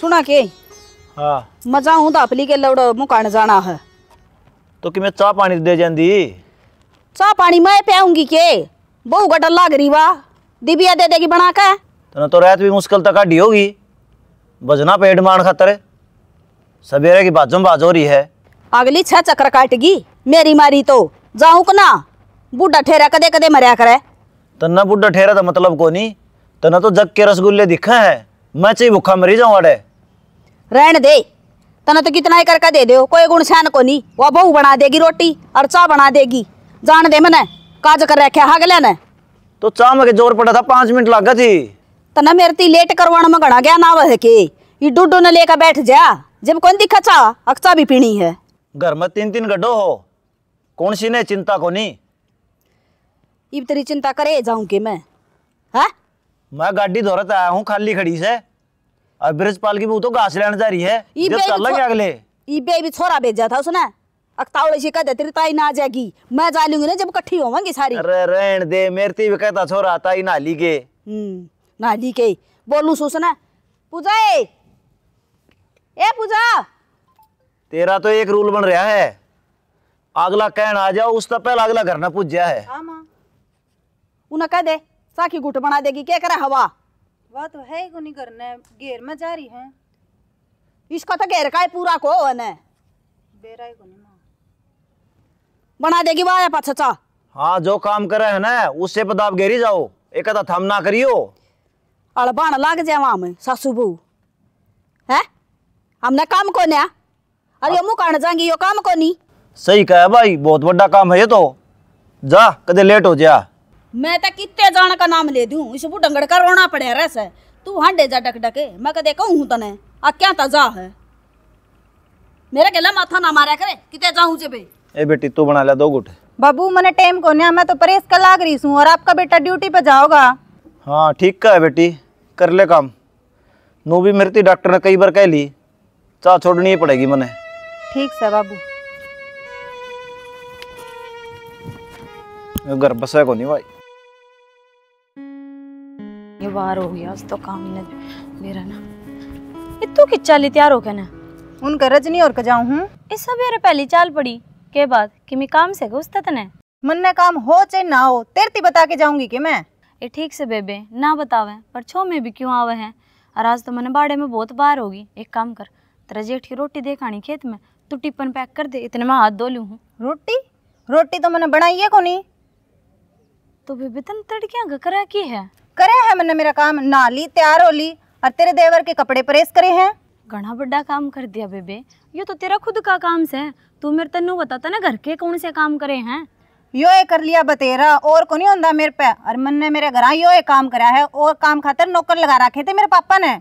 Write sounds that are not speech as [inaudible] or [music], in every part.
सुना के हाँ मजा हूं तो अपली के लौड़ो मुकान जाना है तो कि मैं चाय पानी दे जाती चाय पानी मैं पियूंगी के बहु गडल लाग रही वा दिबिया दे देगी बना के तो ना तो रात भी मुश्किल तक आडी होगी बजना पेट मान खातर सवेरे की बाजम बाज हो रही है अगली छह चक्कर काटगी मेरी मारी तो जाऊ जाऊं ना बूढ़ा ठेरा कदे कदे मरया करे तन्ना ना ठेरा तो मतलब कोनी तन्ना तो जग के रसगुल्ले दिखा है मैं चाहिए भूखा मरी जाऊं अड़े रहने दे तना तो कितना ही करके दे दो कोई गुण सहन को नहीं वह बहू बना देगी रोटी और चाह बना देगी जान दे मैंने काज कर रखे हागले ने तो चाह में जोर पड़ा था पांच मिनट लागत थी तना मेरे ती लेट करवाने में गणा गया ना वह के ये डूडो ने लेकर बैठ जा जब कौन दिखा चाह अक्चा भी पीनी है घर में तीन तीन गड्ढो हो कौन सी ने चिंता को नहीं इब तेरी चिंता करे जाऊं के मैं है हाँ? मैं गाड़ी धोरत आया हूँ खाली खड़ी से अब ब्रजपाल की वो तो घास लेने जा रही है जब चल लगे अगले ईबे भी छोरा भेजा था उसने अक्तावड़े से कहते तेरी ताई ना जाएगी मैं जा लूंगी ना जब इकट्ठी होवांगी सारी अरे रहन दे मेरे भी कहता छोरा ताई ना ली के हम्म ना ली के बोलू सुसना पूजा ए ए पूजा तेरा तो एक रूल बन रहा है अगला कहन आ जाओ उससे पहले अगला घर ना पूछ है उन्हें कह दे साखी गुट बना देगी क्या करे हवा वह तो है को नहीं करना घेर में जा रही है इसका तो घेर का है पूरा को है बेरा को नहीं बना देगी वाया पाछा हाँ जो काम करे है ना उससे पद आप घेरी जाओ एक थम ना करियो अड़बाण लाग जाए वहां में सासू बहू है हमने काम को नया अरे हाँ। यो हम कारण जाएंगे यो काम को नहीं सही कहा भाई बहुत बड़ा काम है ये तो जा कदे लेट हो जा मैं तो कितने जान का नाम ले दू इस डंगड़ का रोना पड़े रस है तू हांडे जा डक डके मैं कदे देखा हूँ तने आ क्या ता जा है मेरा गला माथा ना मारा करे कितने जाऊँ जे भाई ए बेटी तू बना ले दो गुट बाबू मने टाइम को नहीं मैं तो परेस का लाग रही हूँ और आपका बेटा ड्यूटी पे जाओगा हाँ ठीक का है बेटी कर ले काम नो भी मेरे डॉक्टर ने कई बार कह ली चाह छोड़नी ही पड़ेगी मने ठीक है बाबू घर बसा को नहीं भाई बार हो गया उस तो काम ही नहीं मेरा ना ये तू किस चाली तैयार हो क्या ना उन करज नहीं और कजाऊ हूँ इस सब यार पहली चाल पड़ी के बाद कि मैं काम से घुस ने मन ने काम हो चाहे ना हो तेरती बता के जाऊंगी कि मैं ये ठीक से बेबे ना बतावे पर छो में भी क्यों आवे हैं और आज तो मैंने बाड़े में बहुत बार होगी एक काम कर तेरा जेठ की रोटी दे खानी खेत में तू टिपन पैक कर दे इतने में हाथ धो लू हूँ रोटी रोटी तो मैंने बनाई है को नहीं तो बेबे तन तड़कियाँ घकरा की है करे है मैंने मेरा काम नाली तैयार हो ली और तेरे देवर के कपड़े प्रेस करे हैं घना बड़ा काम कर दिया बेबे ये तो तेरा खुद का काम से तू मेरे तेन बताता ना घर के कौन से काम करे हैं यो ये कर लिया बतेरा और को नहीं होंदा मेरे पे और मन मेरे घर यो ये काम करा है और काम खातर नौकर लगा रखे थे मेरे पापा ने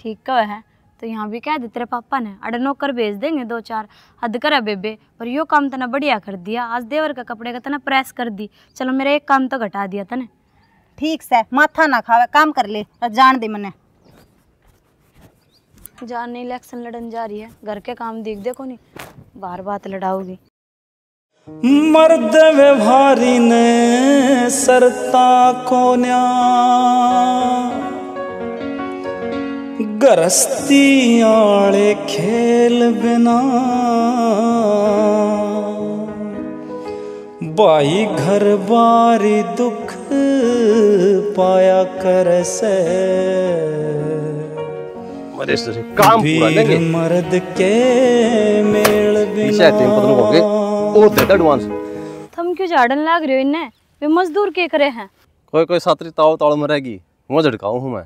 ठीक कह है तो यहाँ भी कह दे तेरे पापा ने अरे नौकर भेज देंगे दो चार हद कर बेबे पर यो काम तना बढ़िया कर दिया आज देवर का कपड़े का तना प्रेस कर दी चलो मेरा एक काम तो घटा दिया तने ठीक से माथा ना खावे काम कर ले जान दे मने जान इलेक्शन लड़न जा रही है घर के काम देख देखो नहीं बार बात लड़ाओगी मर्द व्यवहारी ने सरता कोन्या गरस्ती आड़े खेल बिना भाई घर बारी दुख पाया कर से काम पूरा मर्द के मेल एडवांस तुम क्यों जाड़न लाग रहे हो इन्हें वे मजदूर के करे हैं कोई कोई सात्री ताव ताल मरेगी वो झड़काऊ हूँ मैं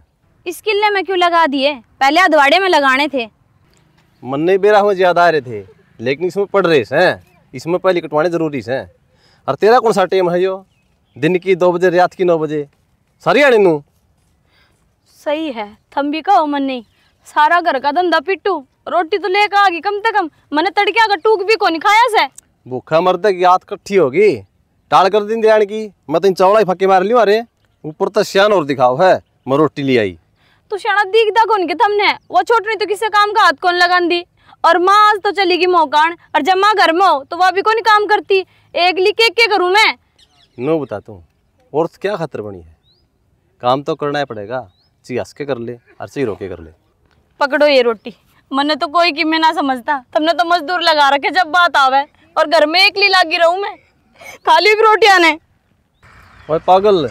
इस किले में क्यों लगा दिए पहले अदवाड़े में लगाने थे मन नहीं बेरा हमें ज्यादा आ रहे थे लेकिन इसमें पढ़ रहे हैं इसमें पहले कटवाने जरूरी है और तेरा कौन सा टेम है यो दिन की दो बजे रात की नौ बजे सारी आने सही है थम्बी का उमन नहीं सारा घर का धंधा पिटू रोटी तो लेकर आ गई कम से कम मैंने तड़के आकर टूक भी को खाया से भूखा मरते की रात कट्ठी होगी टाल कर दिन ध्यान की मैं तो इन ही फके मार लियो अरे ऊपर तो श्यान और दिखाओ है मैं रोटी ले आई तो श्याना दिखता कौन के तुमने वो छोटनी तो किसी काम का हाथ कौन लगा दी और माँ आज तो चलेगी गई और जब माँ घर में हो तो वह भी कौन काम करती एक लिख के, के करूँ मैं नो बता तू और क्या खतर बनी है काम तो करना ही पड़ेगा ची हंस के कर ले हर ची रोके कर ले पकड़ो ये रोटी मन तो कोई कि मैं ना समझता तुमने तो मजदूर लगा रखे जब बात आवे और घर में एकली लागी रहूं मैं खाली भी रोटियां ने ओए पागल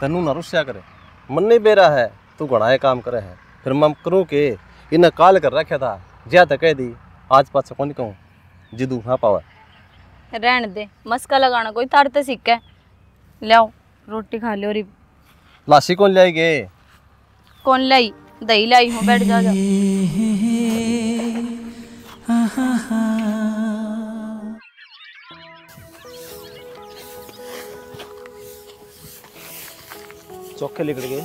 तनु ना रुस्या करे मन नहीं बेरा है तू घड़ाए काम करे है फिर मैं करूँ के इन्हें काल कर रखा था ज्या तो कह दी आज पास कौन कहूँ जिदू ना पावे रहन दे मस्का लगाना कोई तार तो सीख है लियाओ रोटी खा लियो री लासी कौन लाई गे कौन लाई दही लाई हूँ बैठ जा जा चौके लिखड़ गए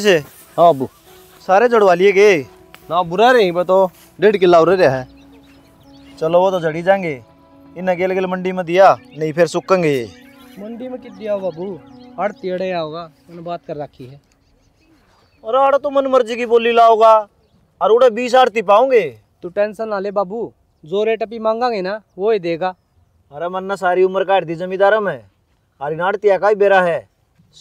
से हाँ अबू सारे जड़वा लिए गए ना बुरा रही बताओ तो। डेढ़ किला उड़े रहा है चलो वो तो झड़ी जाएंगे इन्हें गेल गेल मंडी में दिया नहीं फिर सूखेंगे मंडी में कित दिया बाबू हर तेड़े आओगा मैंने बात कर रखी है और अरे तो मन मर्जी की बोली लाओगा और उड़े बीस आरती पाओगे तू टेंशन ना ले बाबू जो रेट अभी मांगागे ना वो ही देगा अरे मन ना सारी उम्र का आरती जमींदार में अरे ना नाड़ती का ही बेरा है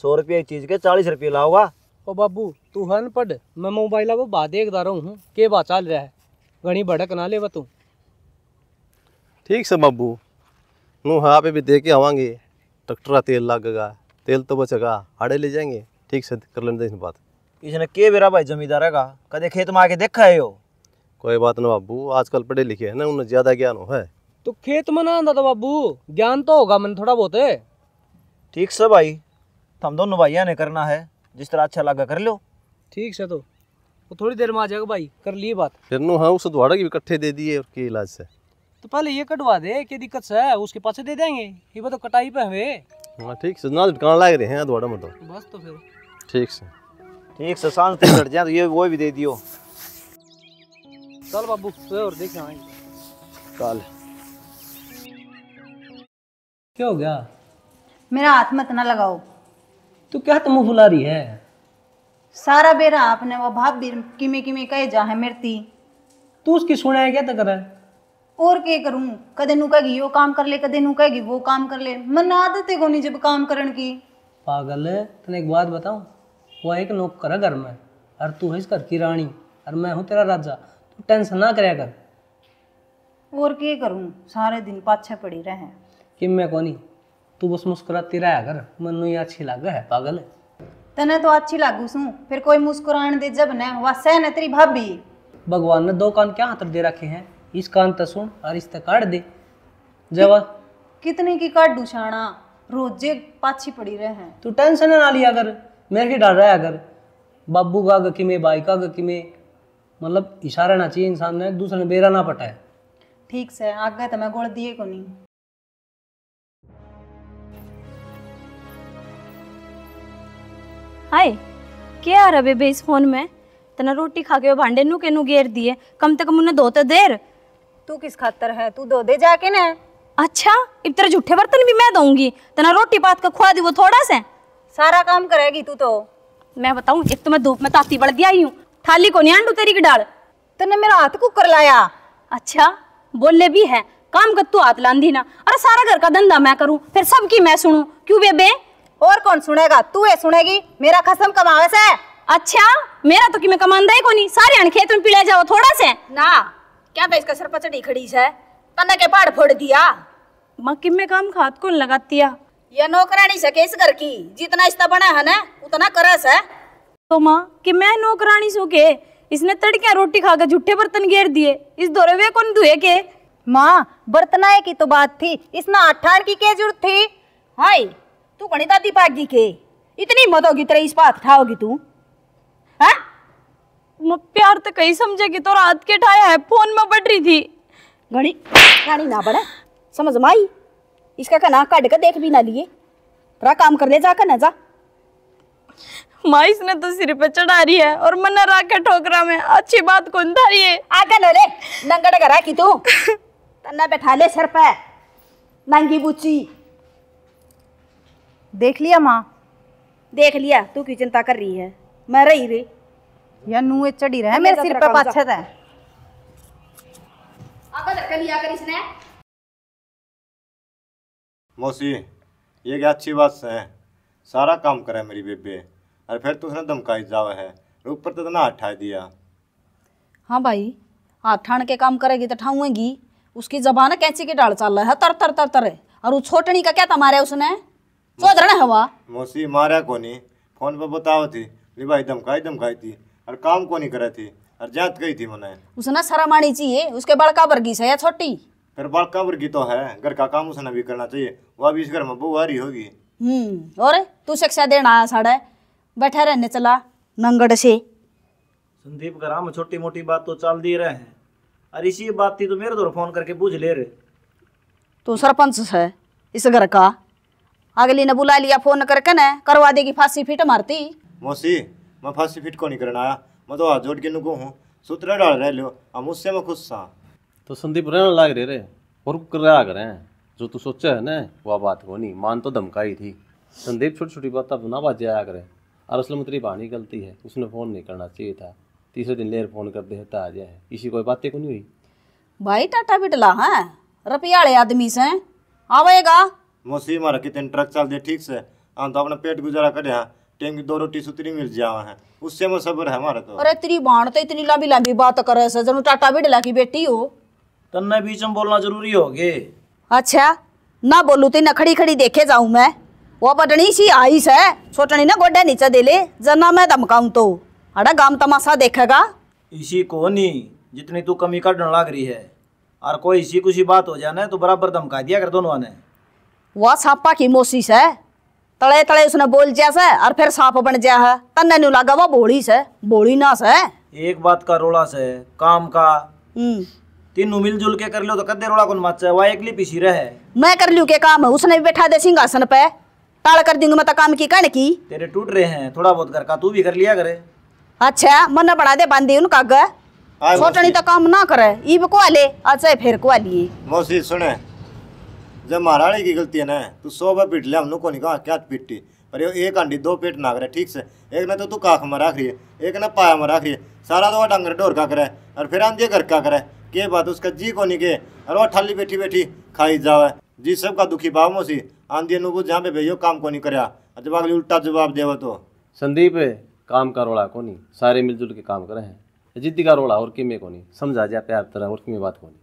सौ रुपये चीज के चालीस रुपये लाओगा ओ बाबू तू हन पढ़ मैं मोबाइल वो बात एक रहा हूँ के बात चल रहा है घनी भड़क ना ले तू ठीक से बब्बू नू हाँ पे भी दे के आवांगे ट्रैक्टर तेल लगेगा तेल तो बचेगा हाड़े ले जाएंगे ठीक से कर लेने इस बात इसने के बेरा भाई जमींदार है कदे खेत में आके देखा है यो कोई बात ना बाबू आजकल पढ़े लिखे है ना उन्हें ज्यादा ज्ञान हो है तो खेत में ना आंदा तो बाबू ज्ञान तो होगा मैंने थोड़ा बहुत है ठीक से भाई हम दोनों भाइयों ने करना है जिस तरह अच्छा लगा कर लो ठीक से तो वो थोड़ी देर में आ जाएगा भाई कर लिए बात फिर नू हाँ उस दुआड़ा की भी इकट्ठे दे दिए और के इलाज से तो पहले ये कटवा दे क्या दिक्कत से है उसके पास दे देंगे ये तो कटाई पे हवे हाँ ठीक से ना दुकान लाग रहे हैं दोबारा मतलब बस तो फिर ठीक से ठीक से सांस तो कट जाए तो ये वो भी दे दियो चल बाबू और देख आएंगे चल क्या हो गया मेरा हाथ मत ना लगाओ तू क्या तुम फुला रही है सारा बेरा आपने वो भाभी किमे किमे कहे जा है मेरती तू उसकी सुना है क्या तो कर है और के करूं कदे नु कहेगी यो काम कर ले कदे नु कहेगी वो काम कर ले मन आदत है कोनी जब काम करन की पागल है तने एक बात बताऊं वो एक नौक कर घर में और तू है इस घर और मैं हूं तेरा राजा तू टेंशन ना करया कर और के करूं सारे दिन पाछे पड़ी रहे कि मैं कोनी तू बस मुस्कुराती रहा कर मनु ये अच्छी लागे है पागल तने तो अच्छी लागू सू फिर कोई मुस्कुरान दे जब न वह सहन तेरी भाभी भगवान ने दो कान क्या हाथ दे रखे हैं इस कान तो सुन और इस काट दे जवा कितने की काट दू दूछाना रोजे पाछी पड़ी रहे हैं तू टेंशन ना लिया कर मेरे की डर रहा है अगर बाबू का कि में बाई का कि में मतलब इशारा ना चाहिए इंसान ने दूसरे ने बेरा ना पटाए ठीक से आगे तो मैं गोड़ दिए को नहीं हाय क्या आ रहा बेबे इस फोन में तना रोटी खा के भांडे नु के नु घेर दिए कम से कम उन्हें दो तो देर तू किस खातर है तू दो दे जाके ना अच्छा इब तेरे झूठे बर्तन भी मैं दूंगी तना रोटी पात का खुआ दी वो थोड़ा सा सारा काम करेगी तू तो मैं बताऊं एक तो मैं धूप में ताती बढ़ गया ही हूँ थाली को नहीं आंडू तेरी की डाल तने मेरा हाथ कुकर लाया अच्छा बोले भी है काम कर तू हाथ लांदी ना अरे सारा घर का धंधा मैं करूं फिर सबकी मैं सुनूं क्यों बेबे और कौन सुनेगा तू ये सुनेगी मेरा खसम कमावे से अच्छा मेरा तो कि मैं कमांदा ही को नहीं सारे अन खेत में पिला जाओ थोड़ा से ना क्या भैंस का पचड़ी खड़ी है तने के पहाड़ फोड़ दिया मक्की में काम खाद कौन लगाती है ये नौकरानी सके इस घर की जितना इसका बना है ना उतना करस है तो माँ कि मैं नौकरानी सो के इसने तड़किया रोटी खाकर झूठे बर्तन घेर दिए इस दौरे वे कौन धुए के माँ बर्तनाए की तो बात थी इसने अठान की क्या जरूरत थी हाय तू गणिता दीपागी के इतनी मत होगी तेरे इस बात उठाओगी तू है हाँ? प्यार तो कहीं समझेगी तो रात के ठाया है फोन में बढ़ रही थी घड़ी घड़ी ना बड़ा समझ में आई इसका का ना काट कर देख भी ना लिए रा काम कर ले जा का ना जा माइस ने तो सिर पे चढ़ा रही है और मन रा के ठोकरा में अच्छी बात कौन था ये आगे न रे नंगड़ करा की तू तन्ना बैठा ले सर पे नंगी बुची देख लिया माँ देख लिया तू क्यों चिंता कर रही है मैं रही रही या नू चढ़ी रहा है मेरे सिर पे पाछे था आका धक्का लिया कर इसने मौसी ये क्या अच्छी बात है सारा काम करे मेरी बेबे और फिर तो उसने धमकाई जावे है ऊपर तो ना हटा दिया हां भाई हाथ ठान के काम करेगी तो ठाऊंगी उसकी जबान कैंची की डाल चल रहा है तर तर तर तर और वो छोटनी का क्या था मारे उसने चौधरण हवा मौसी मारा कोनी फोन पर बताओ थी भाई धमकाई धमकाई थी और काम को नहीं करे थी और जात गई थी मैंने उसने शरमानी चाहिए उसके बड़का वर्गी से या छोटी फिर बड़का वर्गी तो है घर का काम उसने भी करना चाहिए वह भी इस घर में बहु आ होगी हम्म और तू शिक्षा देना आया साढ़े बैठा रहने चला नंगड़ से संदीप घर में छोटी मोटी बात तो चल दी रहे हैं और इसी बात थी तो मेरे दो फोन करके पूछ ले रहे तो सरपंच है इस घर का अगली ने बुला लिया फोन करके न करवा देगी फांसी फिट मारती मौसी मैं फांसी फिट को नहीं करना आया मैं तो हाथ जोड़ के नुको हूँ सूत्र डाल रहे लो हम उससे मैं खुश सा तो संदीप रहने लाग रहे रे और कर रहा करे जो तू सोचा है ना वह बात को नहीं मान तो धमकाई थी संदीप छोटी छोटी बात अब ना बाजे आया करे और उसमें तेरी बहानी गलती है उसने फ़ोन नहीं करना चाहिए था तीसरे दिन लेर फ़ोन कर देता आ जाए इसी कोई बातें को नहीं हुई भाई टाटा बिटला है रपियाड़े आदमी से आवेगा मौसी कितने ट्रक चल दे ठीक से हम तो अपना पेट गुजारा कर टेंग दो रोटी सुतरी मिल जाओ है उससे में सबर है हमारा तो अरे तेरी बाण तो इतनी लंबी लंबी बात कर रहे सजन टाटा भी डला की बेटी हो तन्ने बीच में बोलना जरूरी हो गे अच्छा ना बोलू तेना तो खड़ी खड़ी देखे जाऊं मैं वो बटनी सी आई से छोटनी ना गोडे नीचे दे ले जना मैं धमकाऊं तो अड़ा गाम तमाशा देखेगा इसी को नहीं जितनी तू कमी का डर लग रही है और कोई इसी कुछ बात हो जाने तो बराबर धमका दिया कर दोनों ने वो सापा की मोसिस से तले तले उसने बोल जा से और फिर सांप बन जा है तन्ने नु लगा वो बोली से बोली ना से एक बात का रोला से काम का हम्म। तीनों मिलजुल के कर लो तो कदे रोला कौन मच है एकली पीसी रहे मैं कर लू के काम है उसने भी बैठा दे सिंहासन पे ताड़ कर दूंगा मैं तो काम की कण की तेरे टूट रहे हैं थोड़ा बहुत घर का तू भी कर लिया करे अच्छा मन बढ़ा दे बांधी उनका ग सोचनी तो काम ना करे ई को ले अच्छा फिर को लिए मौसी सुने जब महाराज की गलती है ना तू तो सौ बार पीट लिया हम लोग को नहीं कहा क्या पीटी पर एक आंटी दो पेट ना करे ठीक से एक ना तो तू काख में रख रही है एक ना पाया में रख रही है सारा तो वह डंगर डोर का करे और फिर आंधी घर का करे के बात उसका जी को नहीं के और वह ठाली बैठी बैठी खाई जावे जी सबका दुखी भाव मोसी आंधी नुबु जहाँ पे भेजो काम को नहीं कराया जब अगली उल्टा जवाब देवा तो संदीप काम का रोड़ा को नहीं सारे मिलजुल के काम करे हैं जिद्दी का रोड़ा और किमे को नहीं समझा जा प्यार तरह और किमे बात को नहीं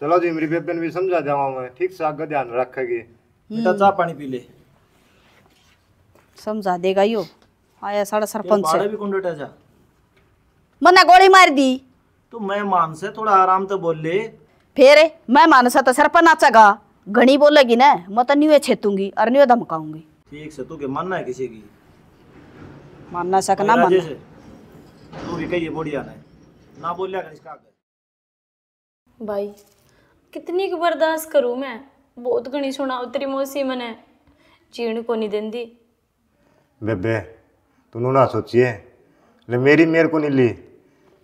चलो जी मेरी बेबन भी समझा जावा मैं ठीक से आगे ध्यान रखेगी बेटा हम्म। चाय पानी पी ले समझा देगा यो आया साडा सरपंच से बारे भी कुंडट जा मने गोली मार दी तो मैं मान से थोड़ा आराम तो बोल ले फिर मैं मान से तो सरपंच नाचेगा घणी बोलेगी ना मैं तो न्यूए छेतूंगी और न्यूए धमकाऊंगी ठीक से तू के मानना है किसी की मानना सकना मान तू भी कहिए बोलिया ना ना बोलिया कर इसका भाई कितनी कुछ बर्दाश्त करूँ मैं बहुत घनी सुना तेरी मौसी मैंने जीण को नहीं देंदी बेबे तू ना सोचिए ले मेरी मेरे को नहीं ली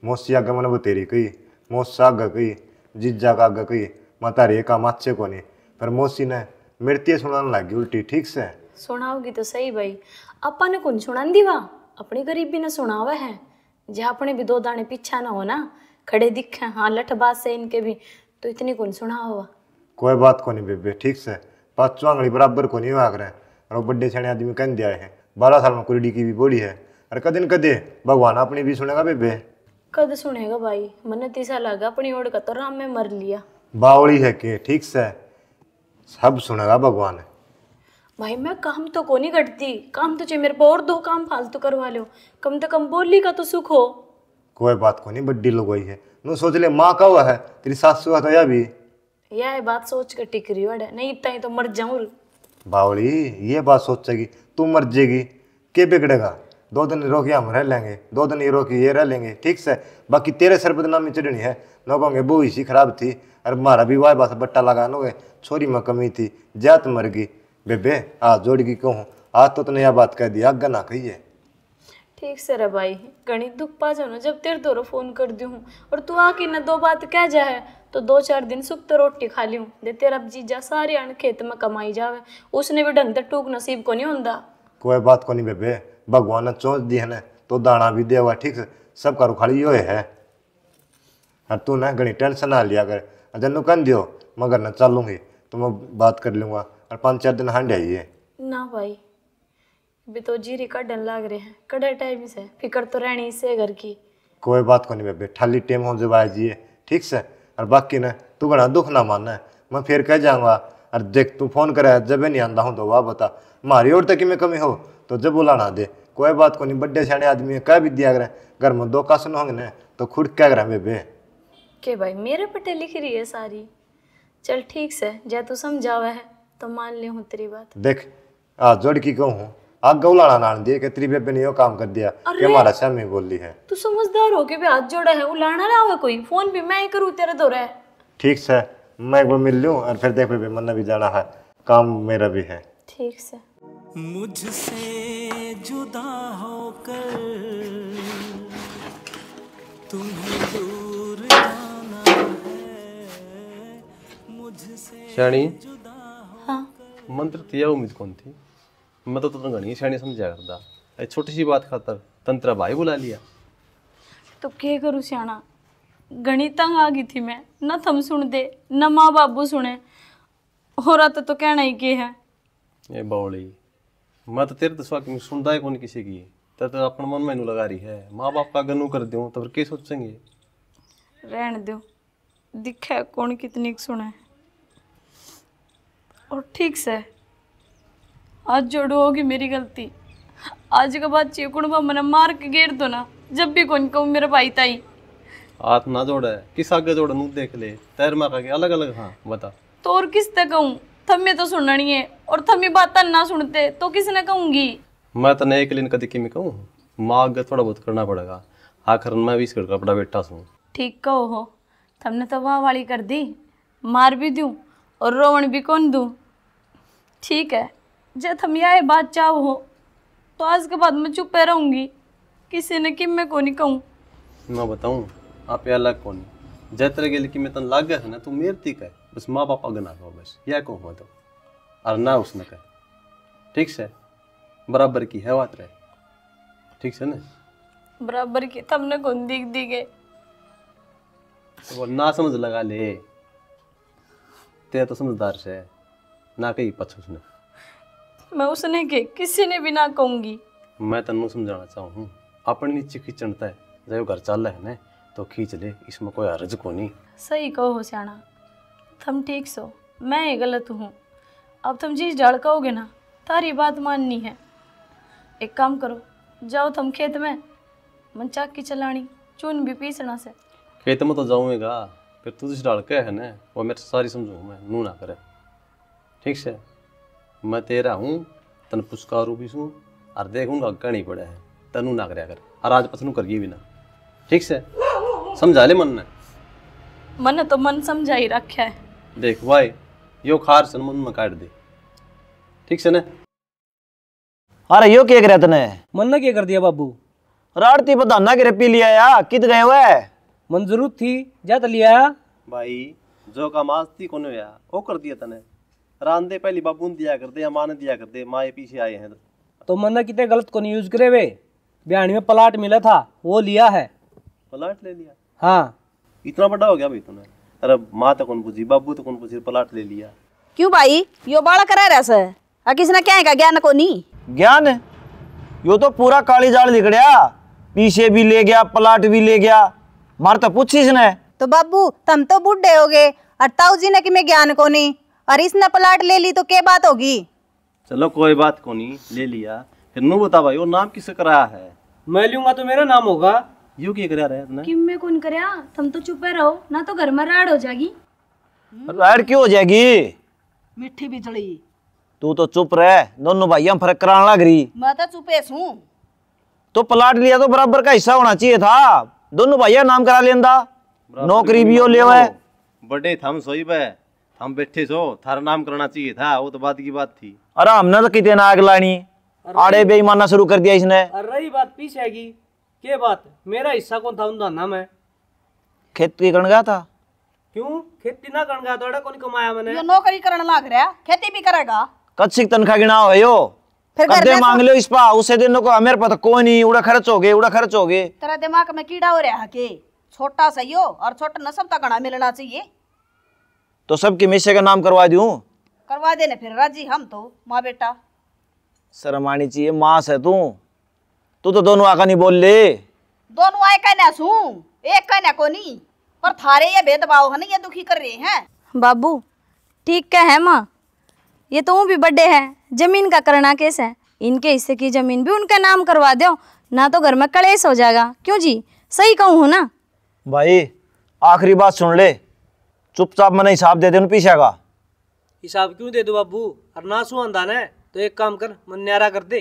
मौसी आगे मैंने बतेरी कही मौसा आगे कही जीजा का आगे कही माता रे का माचे को नहीं पर मौसी ने मृत्यु सुनाने लगी उल्टी ठीक से सुनाओगी तो सही भाई अपा ने कौन सुना दी दीवा अपनी गरीबी ने सुनावा है जहाँ अपने भी दो दाने पीछा ना हो ना खड़े दिखे हाँ लठ बात से इनके भी तो इतनी कौन सुना हुआ कोई बात को नहीं बेबे ठीक से पाँचों तो आंगड़ी बराबर को नहीं भाग रहे और बड्डे सियाने आदमी कह दिया है बारह साल में कुरीडी की भी बोली है अरे कदिन कदे भगवान अपनी भी सुनेगा बेबे कद सुनेगा भाई मन तीसा लगा अपनी ओढ़ का तो राम में मर लिया बावली है के ठीक से सब सुनेगा भगवान भाई मैं काम तो को नहीं करती काम तो चाहिए मेरे पर और दो काम फालतू करवा लो कम से कम बोली का तो सुख हो कोई बात को नहीं बड्डी लगवाई है नु सोच ले माँ का हुआ है तेरी सासू सुहा तो या भी यह बात सोच कर टिक रही है नहीं इतना ही तो मर जाऊं बावली ये बात सोचेगी तू मर जाएगी के बिगड़ेगा दो दिन रोके हम रह लेंगे दो दिन ये रोके ये रह लेंगे ठीक से बाकी तेरे सर पर तो नामी चढ़नी है लोगों के बू इसी खराब थी अरे मारा भी वाह बात बट्टा लगा लोगे छोरी में कमी थी जात मर गई बेबे आ जोड़ गई आज तो तूने यह बात कह दी आगे ना कहिए ठीक से रबाई भाई गणित दुख पा जाओ ना जब तेरे दोरो फोन कर दी हूँ और तू आके न दो बात कह जाए तो दो चार दिन सुख तो रोटी खा ली हूँ दे तेरा जीजा सारे अन्न खेत में कमाई जावे उसने भी ढंग टूक नसीब को नहीं होंगे कोई बात को नहीं बेबे भगवान ने चोच दी है तो दाना भी देवा ठीक से सब करो खाली यो है और हाँ, तू ना गणित टेंशन ना लिया कर जन्नू अच्छा, कह दियो मगर ना चलूंगी तो मैं बात कर लूंगा और पाँच चार दिन हाँ जाइए ना भाई भी तो जीरी काटन लाग रहे हैं कड़ा टाइम से फिक्र तो रहनी से घर की कोई बात को नहीं बेबे ठाली टेम हो जब आजिए ठीक से और बाकी ना तू बड़ा दुख ना मानना मैं फिर कह जाऊंगा और देख तू फोन करे जब नहीं आंदा हूं तो वाह बता मारी और तक में कमी हो तो जब बुलाना दे कोई बात को नहीं बड़े सियाने आदमी कह भी दिया करें घर में दो का सुन होंगे ना तो खुद क्या करें बेबे के भाई मेरे पटे लिख रही है सारी चल ठीक से जय तू समझावे है तो मान ली हूँ तेरी बात देख आ जोड़ की कहूँ आग गौलाना नान दिए के त्रिबे पे नहीं काम कर दिया के हमारा शामी बोली है तू समझदार हो के भी हाथ जोड़ा है वो लाना ना कोई फोन भी मैं ही करू तेरे दो ठीक से मैं एक बार मिल लूं और फिर देख भी मन्ना भी जाना है काम मेरा भी है ठीक से मुझसे जुदा होकर तुम्हें दूर जाना है मुझसे शानी हां मंत्र दिया उम्मीद कौन थी मैं तो तुम घनी सियाणी समझा करता छोटी सी बात खातर तंत्रा भाई बुला लिया तो क्या करूँ सियाणा घनी तंग आ गई थी मैं ना थम सुन दे ना माँ बाबू सुने हो रहा तो, तो कहना ही के है ये बावली मैं तो तेरे दसवा की सुनता ही कौन किसी की तो, तो अपने मन में लगा रही है माँ बाप का गनू कर दूँ तो फिर क्या सोचेंगे रहन दो दिखे कौन कितनी सुने और ठीक से हाथ जोड़ो होगी मेरी गलती आज के बाद चेकुड़वा मन मार के घेर दो ना जब भी कौन कहूँ मेरा भाई ताई हाथ ना जोड़ा है किस आगे जोड़ा नू देख ले तैर मार के अलग अलग हाँ बता तो और किस तक कहूँ थम्मे तो सुननी है और थम्मी बात ना सुनते तो किसने कहूंगी मैं तो नहीं कलीन कदी किमी कहूँ माँ आगे थोड़ा बहुत करना पड़ेगा आखिर मैं भी इसका कपड़ा बेटा सूँ ठीक कहो हो तुमने तो वहाँ वाली कर दी मार भी दूँ और रोवन भी कौन दूँ ठीक है जब थम यह बात चाव हो तो आज के बाद मैं चुप रहूंगी किसी ने कि मैं को नहीं कहूँ मैं बताऊँ आप यह अलग कौन जैतर गेल कि मैं तन गया है ना तू तो थी कहे बस माँ बाप अगना कहो बस यह कहूँ मैं तो और ना उसने कहे ठीक से बराबर की है बात रहे ठीक से ना बराबर की तब ने कौन दिख दी गए तो वो ना समझ लगा ले तेरा तो समझदार से ना कहीं पछ उसने ਮੈਂ ਉਸਨੇ ਕਿ ਕਿਸੇ ਨੇ ਵੀ ਨਾ ਕਹੂੰਗੀ मैं तेन समझाना चाहूँ अपनी नीचे है जब घर चल है ना तो खींच ले इसमें कोई हर्ज को नहीं सही कहो सियाणा तुम ठीक सो मैं ही गलत हूँ अब तुम चीज झड़काओगे ना तारी बात माननी है एक काम करो जाओ तुम खेत में मन चाकी चलानी चून भी पीसना से खेत में तो जाऊँगा फिर तू जिस डाल के है ना वो मैं सारी समझू मैं नू ना करे ठीक से मैं तेरा हूँ तन पुस्कारू भी सू और देखूंगा नहीं पड़ा है तनु ना कर और आज पसनू करिए भी ना ठीक से समझा ले मन ने मन तो मन समझा ही रखा है देख भाई यो खार सन मन में काट दे ठीक से ना अरे यो क्या करे तने मन ने क्या कर दिया बाबू राड़ती बदाना के पी लिया या कित गए हुए मन जरूरत थी जात लिया भाई जो का मास्ती कोने या ओ कर दिया तने रांधे पहली बाबून दिया करते या माँ दिया करते माए पीछे आए हैं तो मन्ना कितने गलत को नहीं यूज करे वे बिहानी में प्लाट मिला था वो लिया है प्लाट ले लिया हाँ इतना बड़ा हो गया भाई तुमने अरे माँ तो कौन पूछी बाबू तो कौन पूछी प्लाट ले लिया क्यों भाई यो बाड़ा करा रहा सर किसी ने क्या है ज्ञान को नहीं ज्ञान यो तो पूरा काली जाल दिख रहा पीछे भी ले गया प्लाट भी ले गया मार तो पूछी इसने तो बाबू तुम तो बुढ़े हो गए और ताऊ जी ने कि मैं ज्ञान को नहीं और इसने प्लाट ले ली तो क्या बात होगी चलो कोई बात को नहीं ले लिया फिर नु बता भाई वो नाम किस कराया है मैं लूंगा तो मेरा नाम होगा यू की करया रहा है किम में कौन करया तुम तो चुप रहो ना तो घर में राड हो जाएगी हम्म। राड क्यों हो जाएगी मिठी बिचड़ी तू तो चुप रह दोनों भाई हम फर्क कराने लग रही मैं तो चुप है सू तो प्लाट लिया तो बराबर का हिस्सा होना चाहिए था दोनों भैया नाम करा लेंदा नौकरी भी हो ले बड़े थम सोई बे हम बैठे सो थारा नाम करना चाहिए था वो तो बात की बात थी अरे हमने तो कितने ना आग लानी आड़े बेईमाना शुरू कर दिया इसने अरे रही बात पीछे आएगी के बात मेरा हिस्सा कौन था उन उनका में खेत की करने गया था क्यों खेती ना करने गया तो अड़ा कौन कमाया मैंने यो नौकरी करण लाग रहा है खेती भी करेगा कच्ची तनखा गिना हो यो कदे मांग लो तो- इस पा उसे दिन को मेरे पास कोई नहीं उड़ा खर्च हो गए उड़ा खर्च हो गए तेरा दिमाग में कीड़ा हो रहा है के छोटा सही हो और छोटा न सबका गणा मिलना चाहिए तो सबके मिसे का नाम करवा दू करवा देने फिर राजी हम तो माँ बेटा शर्म आनी चाहिए माँ से तू तू तो दोनों आका नहीं बोल ले दोनों आए कहने सू एक कहने को नहीं पर थारे ये भेदभाव है ना ये दुखी कर रहे हैं बाबू ठीक कह है माँ ये तो भी बड़े हैं जमीन का करना केस है इनके हिस्से की जमीन भी उनका नाम करवा दो ना तो घर में कलेश हो जाएगा क्यों जी सही कहूँ ना भाई आखिरी बात सुन ले चुपचाप मैंने हिसाब दे दे पीछे का हिसाब क्यों दे दो बाबू और ना सुहानदान है तो एक काम कर मन न्यारा कर दे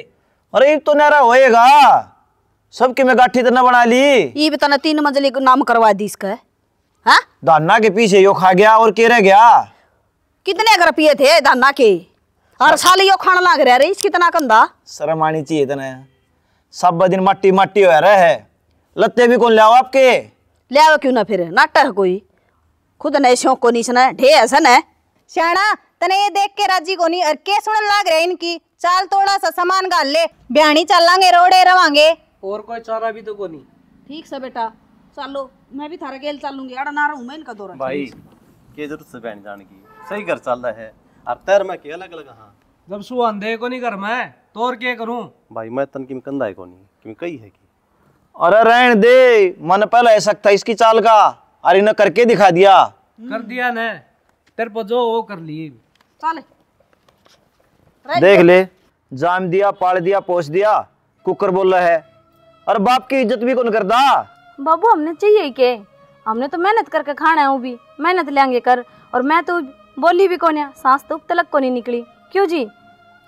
अरे एक तो न्यारा होएगा सबकी मैं गाठी तो ना बना ली ये बताना तीन मंजिल नाम करवा दी इसका हाँ धाना के पीछे यो खा गया और के रह गया कितने घर पिए थे दाना के हर साल यो खाना लाग रहा रही कितना कंधा शर्म आनी चाहिए तने सब दिन मट्टी मट्टी हो रहा है लत्ते भी कौन लिया आपके लिया क्यों ना फिर नाटक कोई खुद ने शौक को नहीं सुना ढे हसन है सियाणा तने ये देख के राजी को नहीं और के सुनन लाग रहे इनकी चाल थोड़ा सा सामान गाल ले ब्याणी चलांगे रोड़े रवांगे और कोई चारा भी तो को ठीक सा बेटा चलो मैं भी थारा गेल चलूंगी अड़ा ना रहूं मैं इनका दौरा भाई के जरूरत से बहन जान की सही घर चल रहा है अब तैर मैं के अलग अलग हां जब सु अंधे को नहीं कर मैं तोर के करूं भाई मैं तन की कंधा है को नहीं कि कही है कि अरे रहन दे मन पहले ऐसा था इसकी चाल का और इन्हें करके दिखा दिया कर दिया ना तेरे पर जो वो कर ली देख ले जाम दिया पाल दिया पोस दिया कुकर बोल रहा है और बाप की इज्जत भी कौन करता बाबू हमने चाहिए के हमने तो मेहनत करके खाना है भी मेहनत लेंगे कर और मैं तो बोली भी कौन है सांस तो तलक को नहीं निकली क्यों जी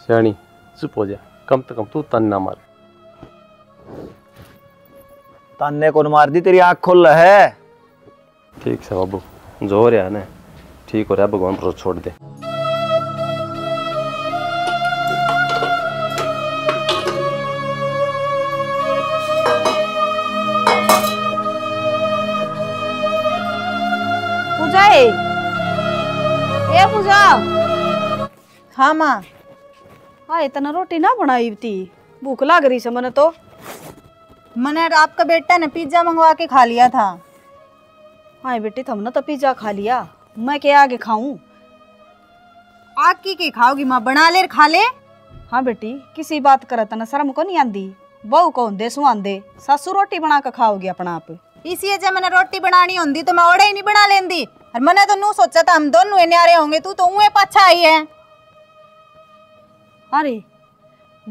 सियाणी चुप हो जा कम से कम तू तन ना मार तन्ने कौन मार दी तेरी आंख खोल है ठीक है बाबू जो हो रहा है ना ठीक हो रहा है भगवान भरोसा छोड़ दे हाँ माँ हाँ इतना रोटी ना बनाई थी भूख लग रही से मैंने तो मैंने आपका बेटा ने पिज्जा मंगवा के खा लिया था हाँ बेटी तुमने तो पिज्जा खा लिया मैं क्या आगे खाऊं आग की के खाओगी माँ बना ले खा ले हाँ बेटी किसी बात करत ना शर्म को नहीं आंदी बहू को दे सु आंदे सासू रोटी बना के खाओगी अपना आप इसी वजह मैंने रोटी बनानी होती तो मैं ओढ़े ही नहीं बना लेंदी और मैंने तो नू सोचा था हम दोनों न्यारे होंगे तू तो ऊँह पाछा आई है अरे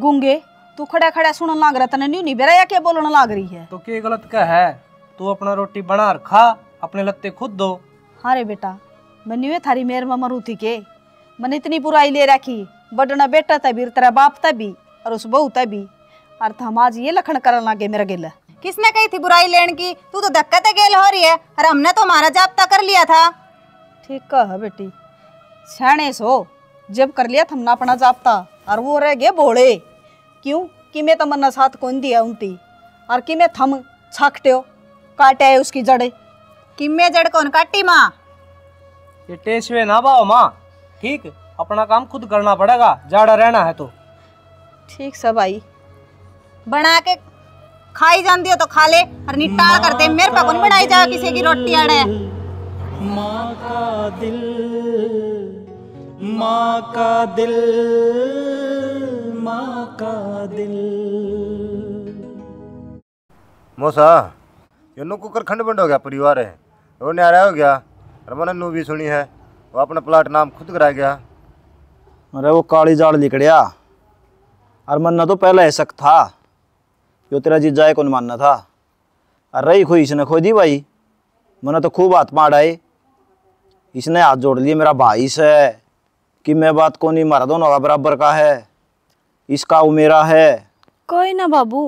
गूंगे तू खड़ा खड़ा सुनने लाग रहा था न्यू नहीं बेरा क्या बोलने लाग रही है तो क्या गलत का है तू अपना रोटी बना और खा अपने लत्ते खुद दो हाँ रे बेटा मैं नहीं थारी मेर में मरू थी के मैंने इतनी बुराई ले रखी बडना बेटा तभी तेरा बाप तभी और उस बहू तभी और हम आज ये लखन कर लागे मेरा गिल किसने कही थी बुराई लेने की तू तो धक्का तक गेल हो रही है और हमने तो हमारा जाप्ता कर लिया था ठीक कह बेटी छाने सो जब कर लिया थमना अपना जाप्ता और वो रह गए बोले क्यों कि मैं तो तमन्ना साथ कौन दिया उनती और कि मैं थम छाकटे काटे उसकी जड़े किम्मे जड़ कौन काटी माँ ये टेसवे ना बाओ माँ ठीक अपना काम खुद करना पड़ेगा जाड़ा रहना है तो ठीक सब आई बना के खाई जान दियो तो खा ले और निटाल कर दे मेरे पास नहीं बनाई जा किसी की रोटी अड़े माँ का दिल माँ का दिल माँ का दिल मोसा योनो कुकर खंड बंड हो गया परिवार है वो न्यारा हो गया रमन नू भी सुनी है वो अपना प्लाट नाम खुद करा गया अरे वो काली जाल निकलिया अरमन ना तो पहला ऐसक था जो तेरा जीत जाए कौन मानना था अरे रही खोई इसने खो दी भाई मैंने तो खूब हाथ माड़ाए इसने हाथ जोड़ लिए मेरा भाई से कि मैं बात को नहीं मारा दोनों का बराबर का है इसका वो मेरा है कोई ना बाबू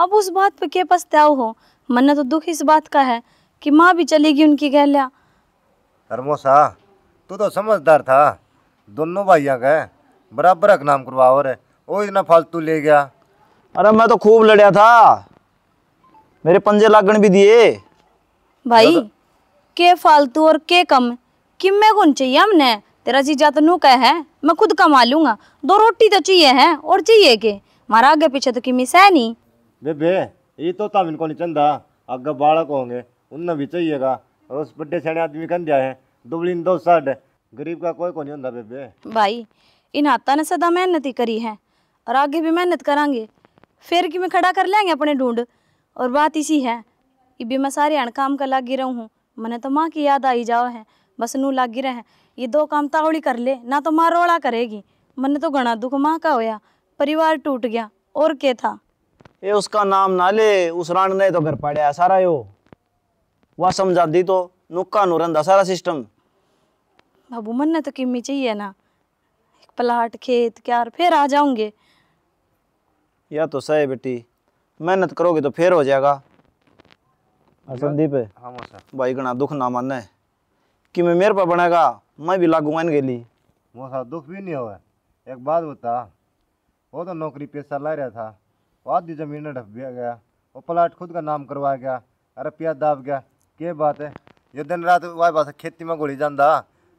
अब उस बात पे क्या पछताओ हो मन तो दुख इस बात का है कि माँ भी चलेगी उनकी कह लिया तू तो समझदार था दोनों भाइयों का बराबर का नाम करवा और वो इतना फालतू ले गया अरे मैं तो खूब लड़िया था मेरे पंजे लागण भी दिए भाई तो... के फालतू और के कम कि मैं कौन चाहिए हमने तेरा जीजा तो नू कह है मैं खुद कमा लूंगा दो रोटी तो चाहिए है और चाहिए के मारा आगे पीछे तो किमी सह नहीं बेबे ये तो तब इनको नहीं चंदा अगर बालक होंगे उन भी चाहिएगा और उस बड़े सैने आदमी कन दिया है दुबलीन दो साठ गरीब का कोई को नहीं होता बेबे भाई इन हाथा ने सदा मेहनत ही करी है और आगे भी मेहनत करांगे फिर कि मैं खड़ा कर लेंगे अपने ढूंढ और बात इसी है कि भी मैं सारे अण काम का लागी रहूँ हूँ मैंने तो माँ की याद आई जाओ है बस नू लागी रहे ये दो काम तावड़ी कर ले ना तो माँ रोड़ा करेगी मैंने तो घना दुख माँ का होया परिवार टूट गया और के था ये उसका नाम ना ले उस रान ने तो घर पाड़िया सारा यो वह समझा दी तो नुक्का नुरंदा सारा सिस्टम बाबू मन ने तो किमी चाहिए ना एक प्लाट खेत क्यार फिर आ जाऊंगे या तो सही बेटी मेहनत करोगे तो फिर हो जाएगा संदीप हाँ भाई गणा दुख ना माने कि मैं मेरे पर बनेगा मैं भी लागूंगा इनके लिए वो दुख भी नहीं हो एक बात बता वो तो नौकरी पेशा ला रहा था और आधी ज़मीन ढप दिया गया वो प्लाट खुद का नाम करवाया गया अरे पिया दाब गया के बात है ये दिन रात वह बात खेती में घोड़ी जाता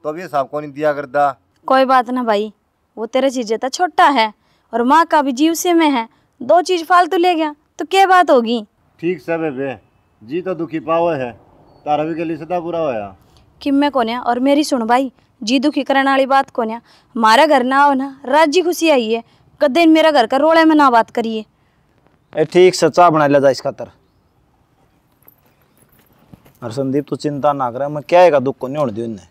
तो अभी हिसाब को नहीं दिया करता कोई बात ना भाई वो तेरा चीज़ें तो छोटा है और माँ का भी जीव से में है दो चीज़ फालतू ले गया तो क्या बात होगी ठीक सब है बे जी तो दुखी पावे है तारा भी के लिए सदा बुरा होया कि मैं कौन है और मेरी सुन भाई जी दुखी करने वाली बात कौन है हमारा घर ना हो ना राजी खुशी आई है कदे मेरा घर का रोड़े में ना बात करिए ठीक बना लिया जाए इस खातर और संदीप तू चिंता ना कर मैं क्या है दुख को नहीं होने देने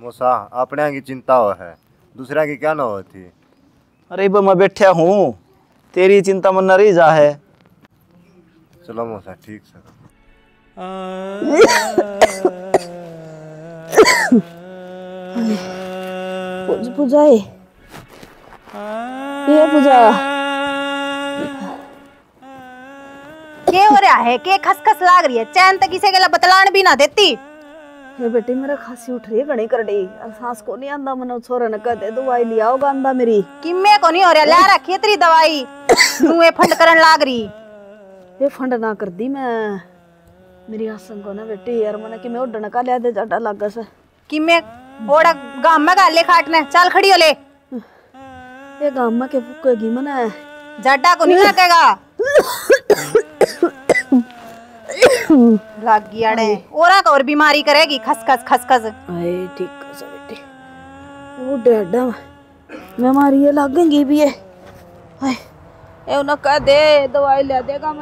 मोसा अपने की चिंता हो है दूसरे की क्या ना होती अरे बे मैं बैठा हूँ तेरी चिंता मन नहीं जा है चलो मोसा ठीक सर पूज पूजा ये पूजा के हो रहा है के खसखस लाग रही है चैन तक इसे गला बतलान भी ना देती हे बेटी मेरा खांसी उठ रही है घणी करड़ी और सांस को नहीं आंदा मनो छोरा न कह दे दवाई ले आओ गांदा मेरी किम्मे को नहीं हो रहा ला रखी तेरी दवाई नुए फंड करन लाग रही ये फंड ना कर दी मैं मेरी आसन को ना बेटी यार मने कि मैं उड़न का ले दे जाटा लागा से ओड़ा गाम में गाले खाटने चल खड़ी हो ले ये गाम में के फुकेगी मने जाटा को नहीं लगेगा [coughs] [coughs] लग गया डे ओरा तो बीमारी करेगी खसखस खसखस ठीक है बेटे वो भी है ए कह दे दवाई ले देगा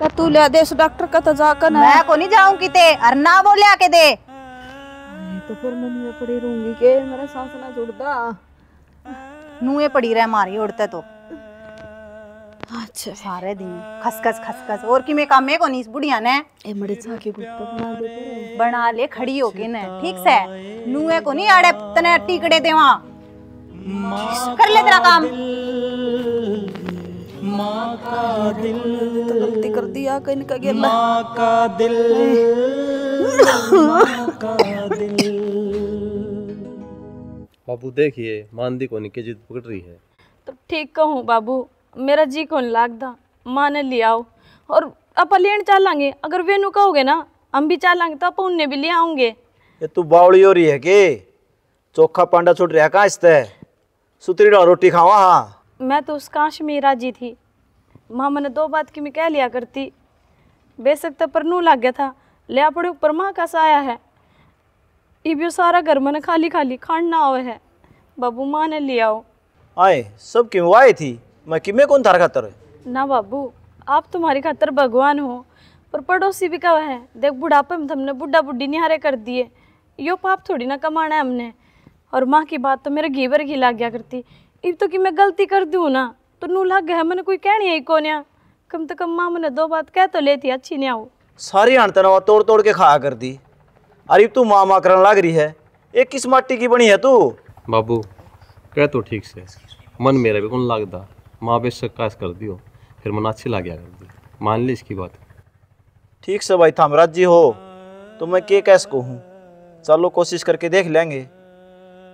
का तू ले दे उस डॉक्टर का तो जाकर ना मैं को नहीं जाऊं किते अर ना दे तो फिर मैं नुए पड़ी रहूंगी के मेरा सांस ना जुड़दा नुए पड़ी रह मारी उड़ते तो अच्छा सारे दिन खसखस खसखस और कि मैं कामे को नहीं इस बुढ़िया ने ए मड़े के कुछ तो बना दे बना ले खड़ी हो के ने ठीक से अच्छा। नुए को नहीं आड़े तने टीकड़े देवा कर ले तेरा काम माँ का दिल तो लगती कर दिया कहीं का गेला माँ का दिल माँ का दिल बाबू देखिए मानदी को निके जिद पकड़ रही है तो ठीक कहूँ बाबू मेरा जी कौन लगता माँ ने लिया और आप लेन चलांगे अगर वे कहोगे ना हम भी चलांगे तो आप उनने भी ले आऊंगे ये तू बावड़ी हो रही है के चोखा पांडा छुट रहा कहाँ इसते सुतरी रोटी खावा हाँ मैं तो उस काश में राजी थी माँ मैंने दो बात की मैं कह लिया करती बेशक तो पर नू लाग गया था ले अपने ऊपर माँ का साया है इबियो सारा घर मैंने खाली खाली खान ना हो है बाबू माँ ने लिया आए सब क्यों आए थी मैं कि कौन तारा खातर ना बाबू आप तुम्हारी खातर भगवान हो पर पड़ोसी भी का है देख बुढ़ापे में तुमने बुढ़ा बुढ़ी निहारे कर दिए यो पाप थोड़ी ना कमाना है हमने और माँ की बात तो मेरे घेवर घी लाग गया करती इब तो कि मैं गलती कर दूँ ना तो नू लाग गया मैंने कोई कहनी है कौन या कम से कम माँ मैंने दो बात कह तो लेती अच्छी नहीं आओ सारी अणतना तोड़ तोड़ के खाया कर दी अरे तू माँ माँ करने लग रही है ये किस माटी की बनी है तू बाबू कह तो ठीक से मन मेरा भी कौन लगता माँ बेस काश कर दियो फिर मन अच्छी लाग्या कर दियो मान ली इसकी बात ठीक से भाई थामराज जी हो तो मैं के कैस को हूँ चलो कोशिश करके देख लेंगे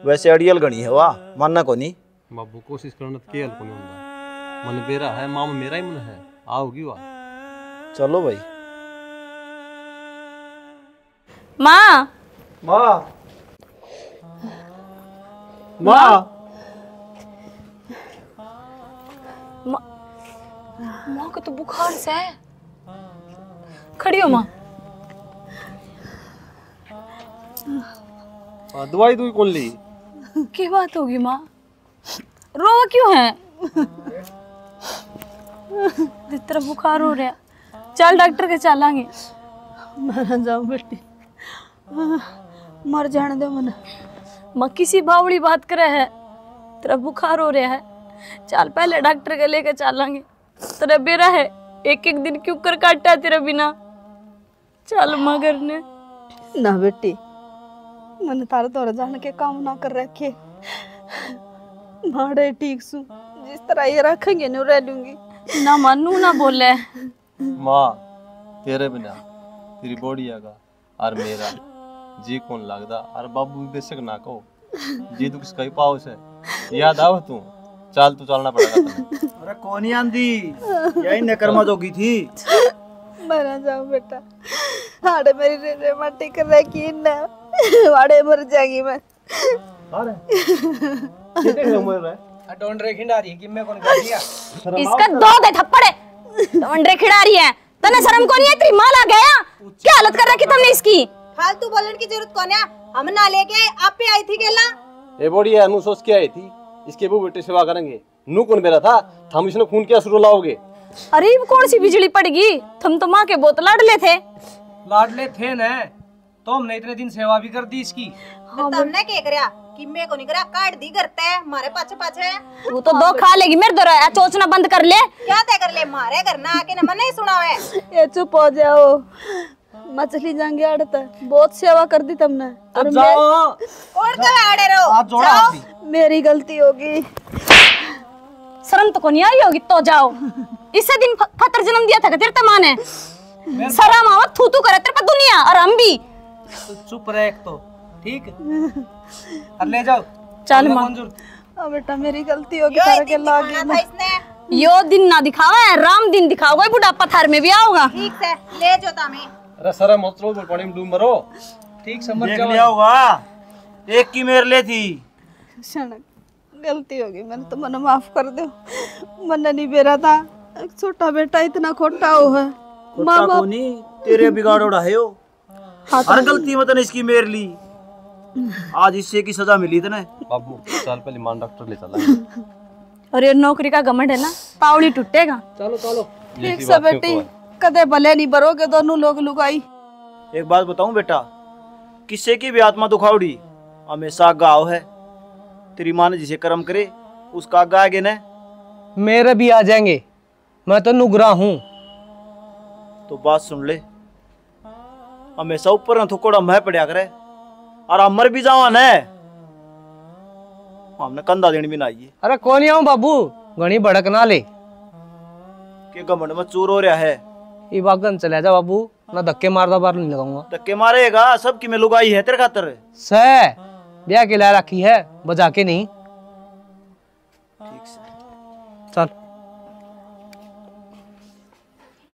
वैसे अड़ियल गणी है वाह मानना को नहीं बाबू कोशिश करना के हल को नहीं होगा मन मेरा है माम मेरा ही मन है आओगी वाह चलो भाई माँ माँ माँ माँ को तो बुखार से है खड़ी हो माँ हाँ, दवाई दुई तो कौन ली की बात होगी माँ रो क्यों है तेरा बुखार हो रहा चल डॉक्टर के चलांगे मैं जाऊँ बेटी मर जाने दो मन माँ किसी बावड़ी बात करे है तेरा बुखार हो रहा है चल पहले डॉक्टर के लेके चलांगे तेरा बेरा है एक एक दिन क्यों कर काटा तेरा बिना चल मगर ने ना बेटी मन तारा तोरा जान के काम ना कर रखे माड़े ठीक सु जिस तरह ये रखेंगे नो रह लूंगी ना मानू ना बोले माँ तेरे बिना तेरी बॉडी आगा और मेरा जी कौन लगदा और बाबू बेशक ना कहो जी तू तो किसका ही पाओ से याद आओ तू चाल तू तो चलना पड़ेगा [laughs] अरे कौन ही आंधी यही नकरमा जोगी थी मरा जाऊं बेटा हाड़े मेरी रे रे मट्टी कर रहा की ना वाड़े मर जाएगी मैं अरे कितने देख लो मर है डोंट रे खिंडा रही है कि मैं कौन कर दिया इसका दो दे थप्पड़े डोंट रे खिंडा रही है तने शर्म को नहीं है तेरी मां ला गया क्या हालत कर रखी तुमने इसकी फालतू बोलने की जरूरत कौन है हम ना लेके आप पे आई थी गेला ए बोड़ी है अनु सोच के आई थी इसके वो बेटे सेवा करेंगे नू कौन मेरा था हम इसने खून क्या शुरू लाओगे अरे कौन सी बिजली पड़गी तुम तो माँ के बहुत लाडले थे लाडले थे न तो हमने इतने दिन सेवा भी कर दी इसकी तो हमने हाँ, क्या कर कि मैं को नहीं करया काट दी करते हैं हमारे पाछे पाछे वो तो दो खा लेगी मेरे दो चोचना बंद कर ले क्या कर ले मारे करना आके न मने सुनावे ये चुप हो जाओ मछली जाएंगे अड़ता बहुत सेवा कर दी तुमने तो और जाओ और अड़े रहो आप जोड़ा मेरी गलती होगी शर्म तो कोनी आई होगी तो जाओ इसे दिन फतर जन्म दिया था तेरे तमान है शर्म आवत थू थू करे तेरे पर दुनिया और हम भी चुप रह एक तो ठीक और ले जाओ चल मां अब बेटा मेरी गलती होगी तेरे के लागे इसने यो दिन ना दिखावा है राम दिन दिखाओगे बुढ़ापा थार में भी आओगा ठीक है ले जो तामी अरे शर्म मत लो पानी डूब मरो ठीक समझ देख लिया होगा एक की मेरे ले थी सनक गलती होगी मैंने तो मन माफ कर दो मन नहीं बेरा था एक छोटा बेटा इतना खोटा हो है मामा नहीं तेरे बिगाड़ उड़ाए हो हाँ तो हर गलती मत मतलब इसकी मेरे ली आज इससे की सजा मिली थी ना बाबू साल पहले मान डॉक्टर ले चला और ये नौकरी का घमंड है ना पावली टूटेगा चलो चलो एक सब बेटी कदे भले नहीं भरोगे दोनों तो लोग लुगाई एक बात बताऊं बेटा किसे की भी आत्मा दुखावड़ी हमेशा गाँव है तेरी माँ ने जिसे कर्म करे उसका आगा आगे न मेरे भी आ जाएंगे मैं तो नुगरा हूं तो बात सुन ले हमेशा ऊपर न थोकोड़ा मैं पड़िया करे और अमर भी जावा न हमने कंधा देने भी ना आइए अरे कौन आऊ बाबू घनी भड़क ना ले के घमंड में चूर हो रहा है ये बागन चले जा बाबू ना धक्के दो बार नहीं लगाऊंगा धक्के मारेगा सब की मैं लुगाई है तेरे खातर सह ब्याह के ला रखी है बजा के नहीं